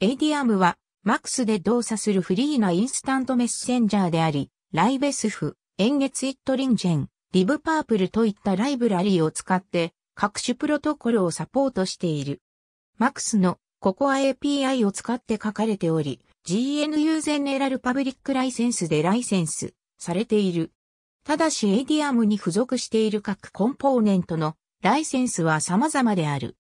エイディアムは、マックスで動作するフリーなインスタントメッセンジャーであり、ライベスフ、エンゲツイットリンジェン、リブパープルといったライブラリーを使って各種プロトコルをサポートしている。マックスの COCOA API を使って書かれており、GNU ゼネラルパブリックライセンスでライセンスされている。ただしエイディアムに付属している各コンポーネントのライセンスは様々である。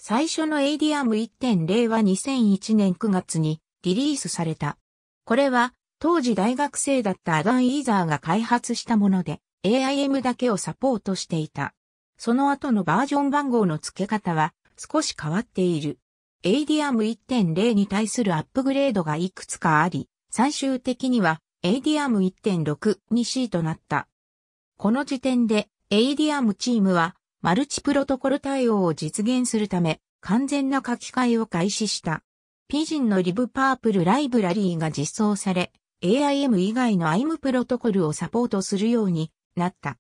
最初のエイディアム1.0は2001年9月にリリースされた。これは当時大学生だったアダン・イーザーが開発したもので AIM だけをサポートしていた。その後のバージョン番号の付け方は少し変わっている。エイディアム1.0に対するアップグレードがいくつかあり、最終的にはエイディアム 1.62C となった。この時点でエイディアムチームはマルチプロトコル対応を実現するため、完全な書き換えを開始した。ピジンのリブパープルライブラリーが実装され、AIM 以外の IM プロトコルをサポートするようになった。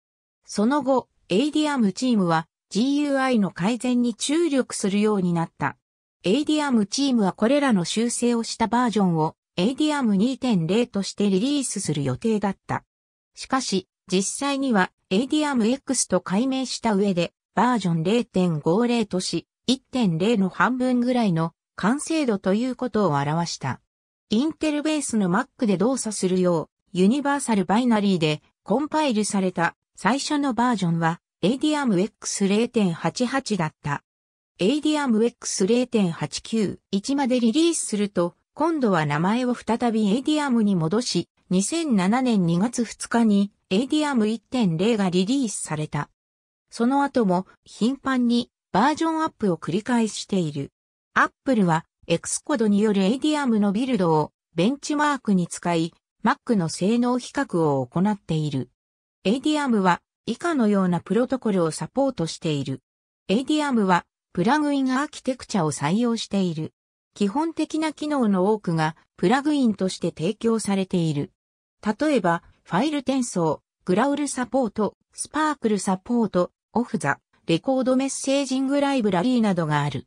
その後、a d m チームは GUI の改善に注力するようになった。a d m チームはこれらの修正をしたバージョンを a d m 2 0としてリリースする予定だった。しかし、実際には a d m x と解明した上で、バージョン0.50とし、1.0の半分ぐらいの完成度ということを表した。インテルベースの Mac で動作するよう、ユニバーサルバイナリーでコンパイルされた最初のバージョンは a d m x 0 8 8だった。a d m x 0 8 9 1までリリースすると、今度は名前を再び ADIAM に戻し、2007年2月2日にエイディアム1.0がリリースされた。その後も頻繁にバージョンアップを繰り返している。Apple は X コ d ドによるエイディアムのビルドをベンチマークに使い、Mac の性能比較を行っている。エイディアムは以下のようなプロトコルをサポートしている。エイディアムはプラグインアーキテクチャを採用している。基本的な機能の多くがプラグインとして提供されている。例えば、ファイル転送、グラウルサポート、スパークルサポート、オフザ、レコードメッセージングライブラリーなどがある。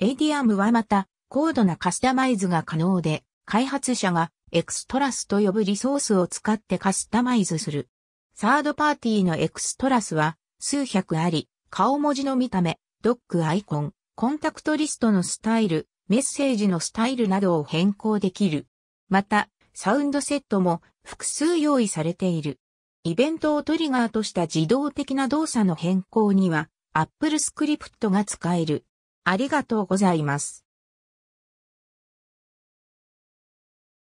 ADM はまた、高度なカスタマイズが可能で、開発者がエクストラスと呼ぶリソースを使ってカスタマイズする。サードパーティーのエクストラスは数百あり、顔文字の見た目、ドックアイコン、コンタクトリストのスタイル、メッセージのスタイルなどを変更できる。また、サウンドセットも複数用意されている。イベントをトリガーとした自動的な動作の変更には Apple Script が使える。ありがとうございます。